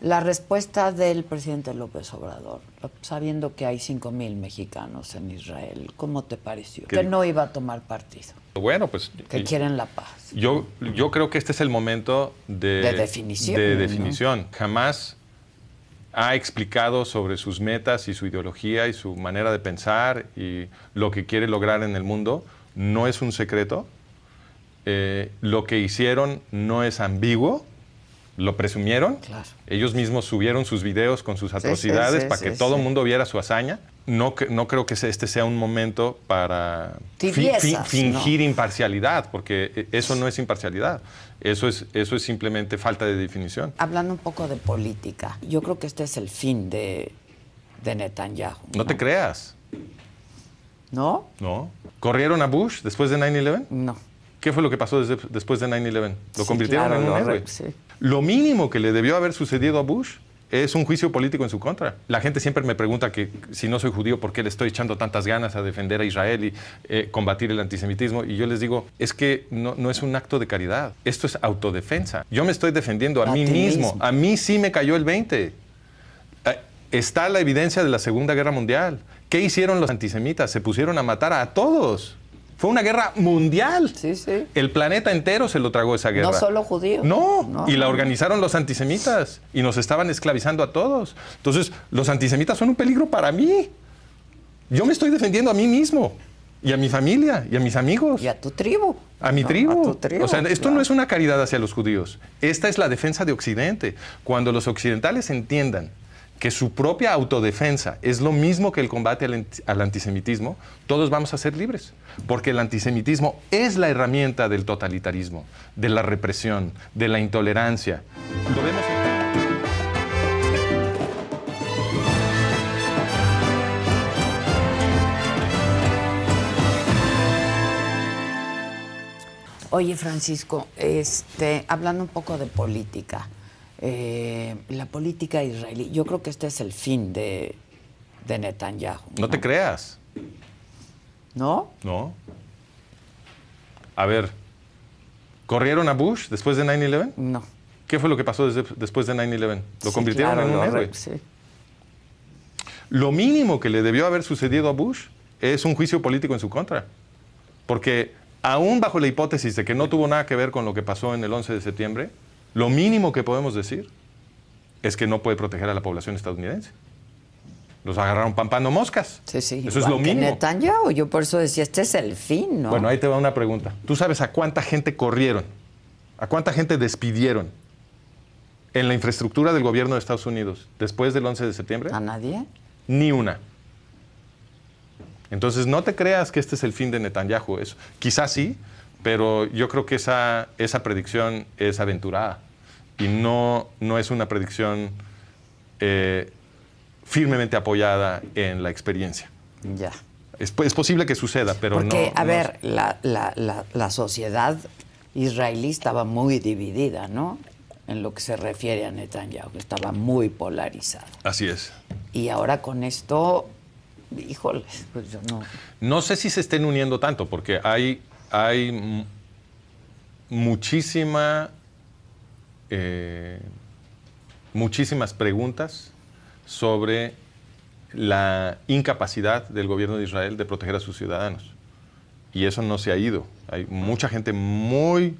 La respuesta del presidente López Obrador, sabiendo que hay mil mexicanos en Israel, ¿cómo te pareció? Que, no iba a tomar partido. Bueno, pues... Que quieren la paz. Yo, yo creo que este es el momento de... De definición. De definición. Jamás ha explicado sobre sus metas y su ideología y su manera de pensar y lo que quiere lograr en el mundo. No es un secreto. Eh, lo que hicieron no es ambiguo lo presumieron. Ellos mismos subieron sus videos con sus atrocidades para que todo el mundo viera su hazaña. No, no creo que este sea un momento para fingir imparcialidad, porque eh, eso no es imparcialidad. Eso es, eso es simplemente falta de definición. Hablando un poco de política, yo creo que este es el fin de, de Netanyahu. ¿no? te creas. ¿No? No. ¿Corrieron a Bush después de 9-11? No. ¿Qué fue lo que pasó después de 9-11? ¿Lo convirtieron en un héroe? Sí. Lo mínimo que le debió haber sucedido a Bush es un juicio político en su contra. La gente siempre me pregunta que si no soy judío, ¿por qué le estoy echando tantas ganas a defender a Israel y eh, combatir el antisemitismo? Y yo les digo, es que no, es un acto de caridad, esto es autodefensa. Yo me estoy defendiendo a, mí mismo. a mí sí me cayó el 20. Ah, está la evidencia de la Segunda Guerra Mundial. ¿Qué hicieron los antisemitas? Se pusieron a matar a todos. Fue una guerra mundial. Sí, sí. El planeta entero se lo tragó esa guerra. No solo judíos. No, y la organizaron los antisemitas y nos estaban esclavizando a todos. Entonces, los antisemitas son un peligro para mí. Yo me estoy defendiendo a mí mismo y a mi familia y a mis amigos. Y a tu tribu. A mi tribu. O sea, esto no es una caridad hacia los judíos. Esta es la defensa de Occidente. Cuando los occidentales entiendan que su propia autodefensa es lo mismo que el combate al, antisemitismo, todos vamos a ser libres, porque el antisemitismo es la herramienta del totalitarismo, de la represión, de la intolerancia. Oye, Francisco, este, hablando un poco de política, eh, la política israelí. Yo creo que este es el fin de, Netanyahu. ¿no? te creas. ¿No? No. A ver, ¿corrieron a Bush después de 9-11? No. ¿Qué fue lo que pasó después de 9-11? ¿Lo convirtieron en un héroe? Lo mínimo que le debió haber sucedido a Bush es un juicio político en su contra. Porque aún bajo la hipótesis de que no tuvo nada que ver con lo que pasó en el 11 de septiembre, lo mínimo que podemos decir es que no puede proteger a la población estadounidense. Los agarraron pampando moscas. Sí, sí. Eso es lo mínimo. Netanyahu, yo por eso decía, este es el fin, Bueno, ahí te va una pregunta. ¿Tú sabes a cuánta gente corrieron? ¿A cuánta gente despidieron en la infraestructura del gobierno de Estados Unidos después del 11 de septiembre? ¿A nadie? Ni una. Entonces, no te creas que este es el fin de Netanyahu. Eso. Quizás sí, pero yo creo que esa, esa predicción es aventurada y no, no es una predicción eh, firmemente apoyada en la experiencia. Ya. Es, es posible que suceda, pero Porque, A ver, La, la, la, sociedad israelí estaba muy dividida, ¿no? en lo que se refiere a Netanyahu, que estaba muy polarizado. Así es. Y ahora con esto, híjole, pues yo no. No sé si se estén uniendo tanto, porque hay hay muchísima, eh, muchísimas preguntas sobre la incapacidad del gobierno de Israel de proteger a sus ciudadanos. Y eso no se ha ido. Hay mucha gente muy,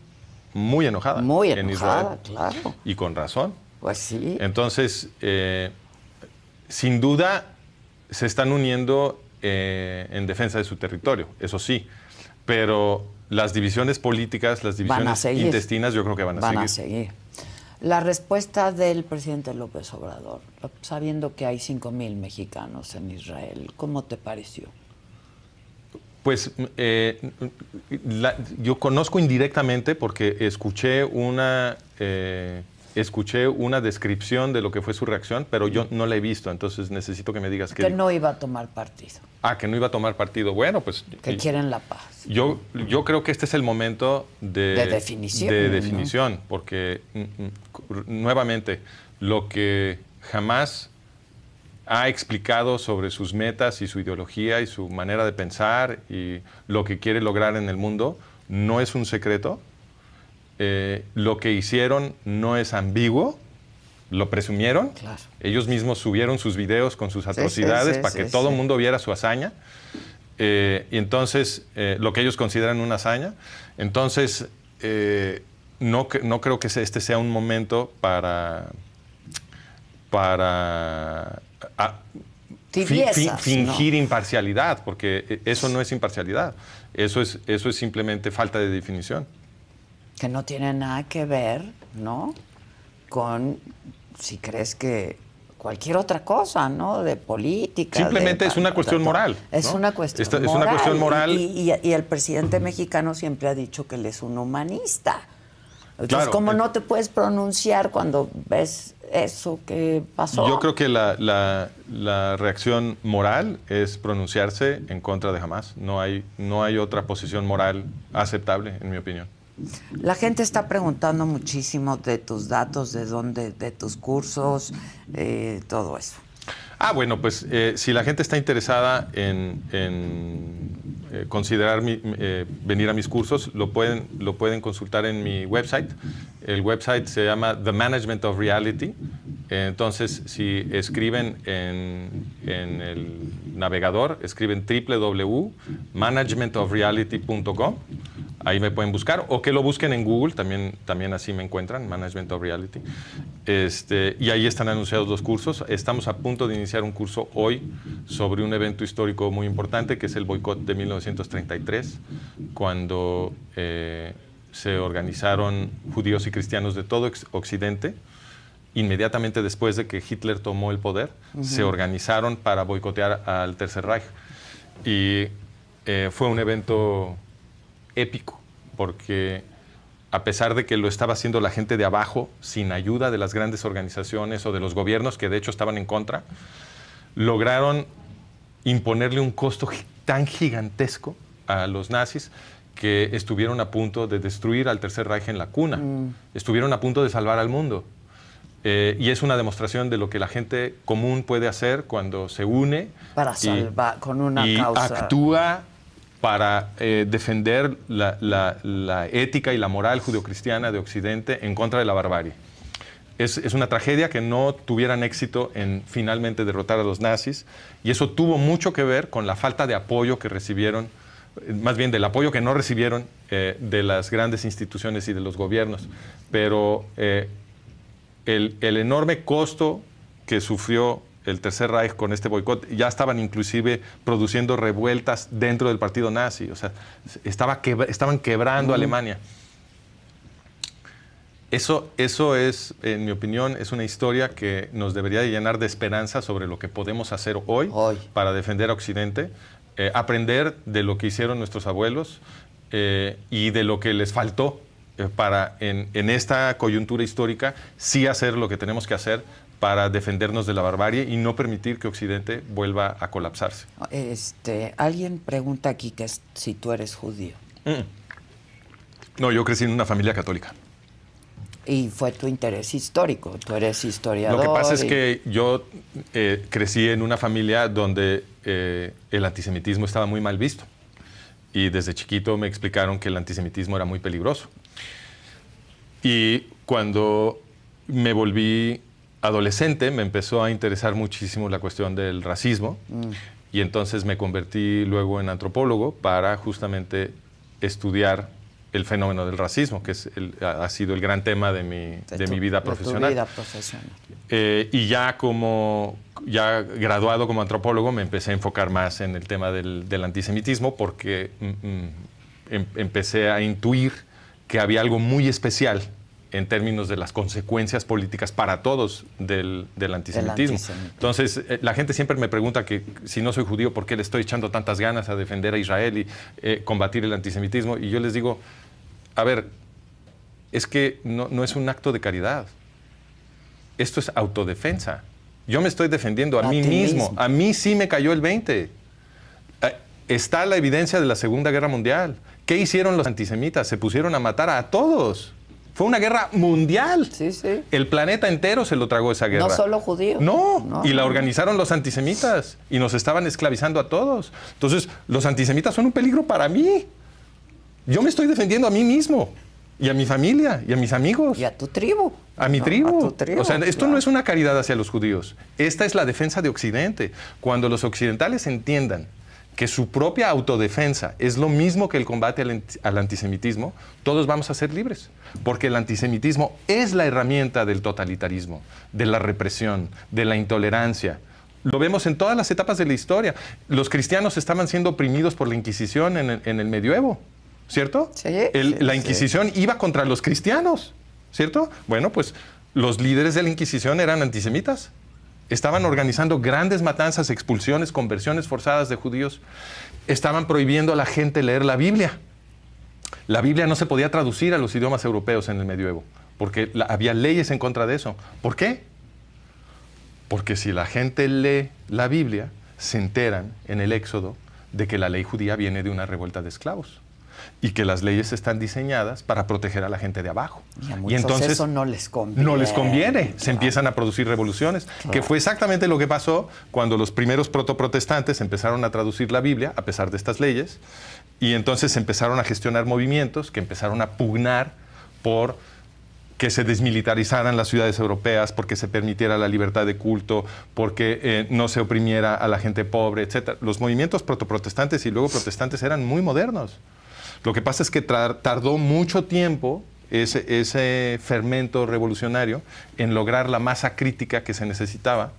muy enojada, muy enojada en Israel. Claro. Y con razón. Pues sí. Entonces, eh, sin duda, se están uniendo eh, en defensa de su territorio, eso sí pero las divisiones políticas, las divisiones intestinas, yo creo que van a seguir. Van a seguir. La respuesta del presidente López Obrador, sabiendo que hay 5.000 mexicanos en Israel, ¿cómo te pareció? Pues eh, yo conozco indirectamente porque escuché una... Eh, escuché una descripción de lo que fue su reacción, pero yo no la he visto, entonces necesito que me digas que... Que no iba a tomar partido. Ah, que no iba a tomar partido. Bueno, pues... Que quieren la paz. Yo, yo creo que este es el momento de... De definición. De definición, porque mm, mm, nuevamente, lo que jamás ha explicado sobre sus metas y su ideología y su manera de pensar y lo que quiere lograr en el mundo, no es un secreto eh, lo que hicieron no es ambiguo, lo presumieron, ellos mismos subieron sus videos con sus atrocidades para que todo el mundo viera su hazaña, eh, y entonces eh, lo que ellos consideran una hazaña, entonces no, creo que este sea un momento para... para ah, fingir imparcialidad, porque eso no es imparcialidad, eso es simplemente falta de definición que no tiene nada que ver, ¿no? Con si crees que cualquier otra cosa, ¿no? De política. Simplemente es una cuestión moral. Es una cuestión moral. Es una cuestión moral. Y, el presidente mexicano siempre ha dicho que él es un humanista. Entonces, como ¿cómo eh, no te puedes pronunciar cuando ves eso que pasó? Yo creo que la, reacción moral es pronunciarse en contra de jamás. No hay, no hay otra posición moral aceptable, en mi opinión. La gente está preguntando muchísimo de tus datos, de dónde, de tus cursos, eh, todo eso. Ah, bueno, pues eh, si la gente está interesada en, eh, considerar venir a mis cursos, lo pueden, lo pueden consultar en mi website. El website se llama The Management of Reality. Entonces, si escriben en el navegador, escriben www.managementofreality.com Ahí me pueden buscar o que lo busquen en Google, también, también así me encuentran, Management of Reality. Este, y ahí están anunciados los cursos. Estamos a punto de iniciar un curso hoy sobre un evento histórico muy importante que es el boicot de 1933, cuando eh, se organizaron judíos y cristianos de todo Occidente inmediatamente después de que Hitler tomó el poder, se organizaron para boicotear al Tercer Reich. Y eh, fue un evento épico porque a pesar de que lo estaba haciendo la gente de abajo, sin ayuda de las grandes organizaciones o de los gobiernos, que de hecho estaban en contra, lograron imponerle un costo tan gigantesco a los nazis que estuvieron a punto de destruir al Tercer Reich en la cuna, mm. estuvieron a punto de salvar al mundo. Eh, y es una demostración de lo que la gente común puede hacer cuando se une. Para salvar, con una y Actúa para eh, defender la, ética y la moral judeocristiana de Occidente en contra de la barbarie. Es, una tragedia que no tuvieran éxito en finalmente derrotar a los nazis y eso tuvo mucho que ver con la falta de apoyo que recibieron, eh, más bien del apoyo que no recibieron eh, de las grandes instituciones y de los gobiernos. Pero el enorme costo que sufrió el Tercer Reich con este boicot, ya estaban inclusive produciendo revueltas dentro del partido nazi, o sea, estaba estaban quebrando Alemania. Eso, eso es, en mi opinión, es una historia que nos debería llenar de esperanza sobre lo que podemos hacer hoy, para defender a Occidente, eh, aprender de lo que hicieron nuestros abuelos eh, y de lo que les faltó eh, para en, esta coyuntura histórica sí hacer lo que tenemos que hacer para defendernos de la barbarie y no permitir que Occidente vuelva a colapsarse. Este, alguien pregunta aquí que si tú eres judío. Mm. No, yo crecí en una familia católica. Y fue tu interés histórico, tú eres historiador. Lo que pasa es que yo eh, crecí en una familia donde eh, el antisemitismo estaba muy mal visto. Y desde chiquito me explicaron que el antisemitismo era muy peligroso. Y cuando me volví adolescente me empezó a interesar muchísimo la cuestión del racismo mm. y entonces me convertí luego en antropólogo para justamente estudiar el fenómeno del racismo, que es ha sido el gran tema de mi, vida profesional. Eh, y ya como ya graduado como antropólogo me empecé a enfocar más en el tema del, antisemitismo porque mm, mm, em, empecé a intuir que había algo muy especial en términos de las consecuencias políticas para todos del, antisemitismo. Entonces, eh, la gente siempre me pregunta que si no soy judío, ¿por qué le estoy echando tantas ganas a defender a Israel y eh, combatir el antisemitismo? Y yo les digo, a ver, es que no, es un acto de caridad. Esto es autodefensa. Yo me estoy defendiendo a, mí mismo. mismo. A mí sí me cayó el 20. Eh, está la evidencia de la Segunda Guerra Mundial. ¿Qué hicieron los antisemitas? Se pusieron a matar a todos fue una guerra mundial. Sí, sí. El planeta entero se lo tragó esa guerra. No solo judíos. No, y la organizaron los antisemitas y nos estaban esclavizando a todos. Entonces, los antisemitas son un peligro para mí. Yo me estoy defendiendo a mí mismo y a mi familia y a mis amigos. Y a tu tribu. A mi tribu. A tu O sea, esto no es una caridad hacia los judíos. Esta es la defensa de Occidente. Cuando los occidentales entiendan que su propia autodefensa es lo mismo que el combate al, antisemitismo, todos vamos a ser libres, porque el antisemitismo es la herramienta del totalitarismo, de la represión, de la intolerancia. Lo vemos en todas las etapas de la historia. Los cristianos estaban siendo oprimidos por la Inquisición en el, medioevo, ¿cierto? la Inquisición iba contra los cristianos, ¿cierto? Bueno, pues los líderes de la Inquisición eran antisemitas. Estaban organizando grandes matanzas, expulsiones, conversiones forzadas de judíos. Estaban prohibiendo a la gente leer la Biblia. La Biblia no se podía traducir a los idiomas europeos en el medioevo, porque había leyes en contra de eso. ¿Por qué? Porque si la gente lee la Biblia, se enteran en el Éxodo de que la ley judía viene de una revuelta de esclavos y que las leyes están diseñadas para proteger a la gente de abajo. Y, a entonces eso no les conviene. No les conviene, se empiezan a producir revoluciones, que fue exactamente lo que pasó cuando los primeros protoprotestantes empezaron a traducir la Biblia a pesar de estas leyes y entonces empezaron a gestionar movimientos que empezaron a pugnar por que se desmilitarizaran las ciudades europeas, porque se permitiera la libertad de culto, porque eh, no se oprimiera a la gente pobre, etc. Los movimientos protoprotestantes y luego protestantes eran muy modernos. Lo que pasa es que tardó mucho tiempo ese, fermento revolucionario en lograr la masa crítica que se necesitaba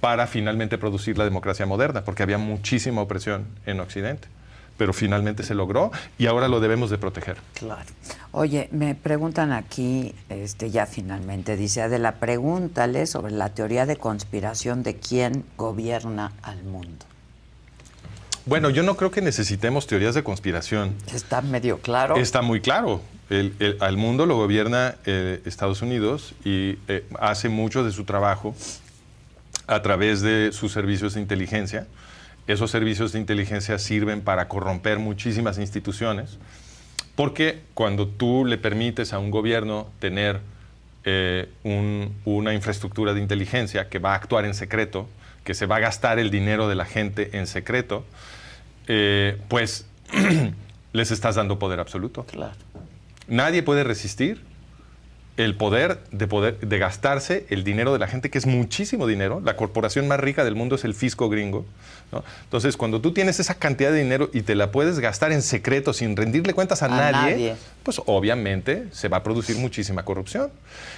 para finalmente producir la democracia moderna, porque había muchísima opresión en Occidente pero finalmente se logró y ahora lo debemos de proteger. Claro. Oye, me preguntan aquí, este ya finalmente dice Adela, pregúntale sobre la teoría de conspiración de quién gobierna al mundo. Bueno, yo no creo que necesitemos teorías de conspiración. Está medio claro. Está muy claro. El, al mundo lo gobierna eh, Estados Unidos y eh, hace mucho de su trabajo a través de sus servicios de inteligencia. Esos servicios de inteligencia sirven para corromper muchísimas instituciones, porque cuando tú le permites a un gobierno tener eh, una infraestructura de inteligencia que va a actuar en secreto, que se va a gastar el dinero de la gente en secreto, eh, pues les estás dando poder absoluto. Claro. Nadie puede resistir el poder de, poder de gastarse el dinero de la gente, que es muchísimo dinero. La corporación más rica del mundo es el fisco gringo. Entonces, cuando tú tienes esa cantidad de dinero y te la puedes gastar en secreto sin rendirle cuentas a, nadie, pues obviamente se va a producir muchísima corrupción.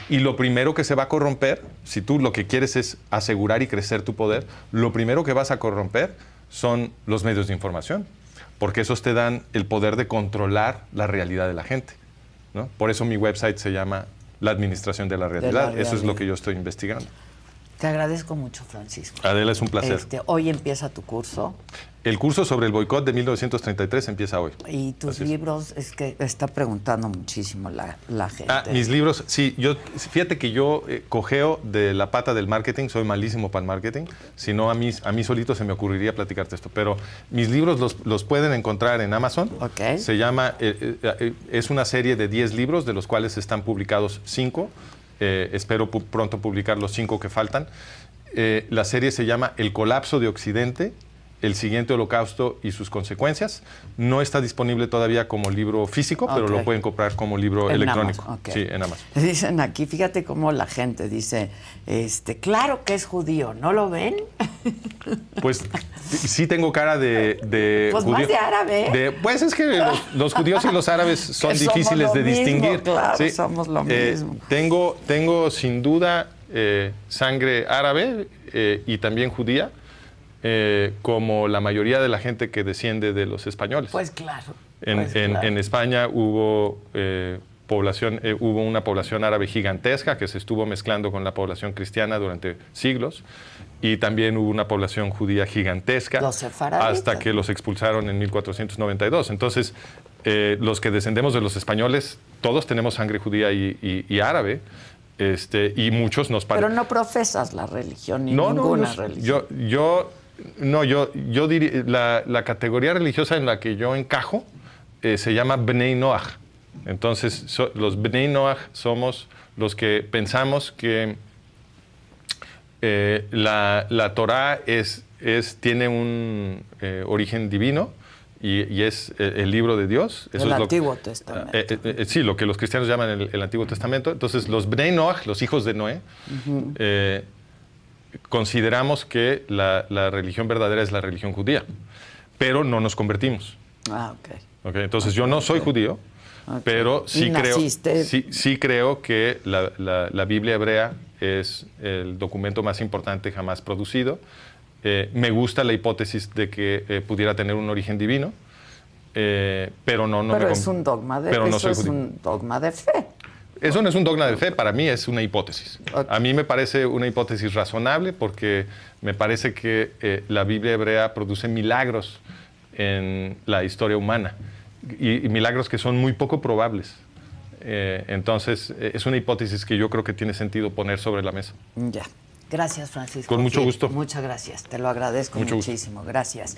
Y lo primero que se va a corromper, si tú lo que quieres es asegurar y crecer tu poder, lo primero que vas a corromper son los medios de información, porque esos te dan el poder de controlar la realidad de la gente. ¿no? Por eso mi website se llama la administración de la realidad. Eso es lo que yo estoy investigando. Te agradezco mucho, Francisco. Adela, es un placer. Este, hoy empieza tu curso. El curso sobre el boicot de 1933 empieza hoy. Y tus libros, es. que está preguntando muchísimo la, la, gente. Ah, mis libros, sí, yo fíjate que yo eh, cojeo cogeo de la pata del marketing, soy malísimo para el marketing, si no a mí, a mí solito se me ocurriría platicarte esto, pero mis libros los, los pueden encontrar en Amazon. ok Se llama, eh, eh, es una serie de 10 libros, de los cuales están publicados 5 eh, espero pronto publicar los cinco que faltan. Eh, la serie se llama El colapso de Occidente el siguiente holocausto y sus consecuencias. No está disponible todavía como libro físico, pero lo pueden comprar como libro electrónico. Sí, en Amazon. Dicen aquí, fíjate cómo la gente dice, este, claro que es judío, ¿no lo ven? Pues sí tengo cara de, de pues Más de árabe. pues es que los, judíos y los árabes son difíciles de distinguir. Claro, sí. somos lo eh, mismo. Tengo, tengo sin duda eh, sangre árabe eh, y también judía. Eh, como la mayoría de la gente que desciende de los españoles. Pues claro. En, pues España hubo, eh, población, eh, hubo una población árabe gigantesca que se estuvo mezclando con la población cristiana durante siglos y también hubo una población judía gigantesca hasta que los expulsaron en 1492. Entonces, los que descendemos de los españoles, todos tenemos sangre judía y, árabe. Este, y muchos nos parecen. Pero no profesas la religión, ni no, ninguna no, no, religión. Yo, yo no, yo, yo diría, la, la, categoría religiosa en la que yo encajo eh, se llama Bnei Noach. Entonces, los Bnei Noach somos los que pensamos que eh, la, la, Torah es, es tiene un eh, origen divino y, es el libro de Dios. el Antiguo Testamento. sí, lo que los cristianos llaman el, Antiguo Testamento. Entonces, los Bnei Noach, los hijos de Noé, consideramos que la, religión verdadera es la religión judía, pero no nos convertimos. Ah, okay entonces yo no soy judío, pero sí creo, sí, creo, que la, Biblia hebrea es el documento más importante jamás producido. Eh, me gusta la hipótesis de que eh, pudiera tener un origen divino. Eh, pero no, no pero es un dogma pero es un dogma de fe eso no es un dogma de fe, para mí es una hipótesis. Ah. A mí me parece una hipótesis razonable porque me parece que eh, la Biblia hebrea produce milagros en la historia humana y, milagros que son muy poco probables. Eh, entonces, eh, es una hipótesis que yo creo que tiene sentido poner sobre la mesa. Ya. Gracias, Francisco. Con mucho gusto. Muchas gracias. Te lo agradezco muchísimo. Gracias.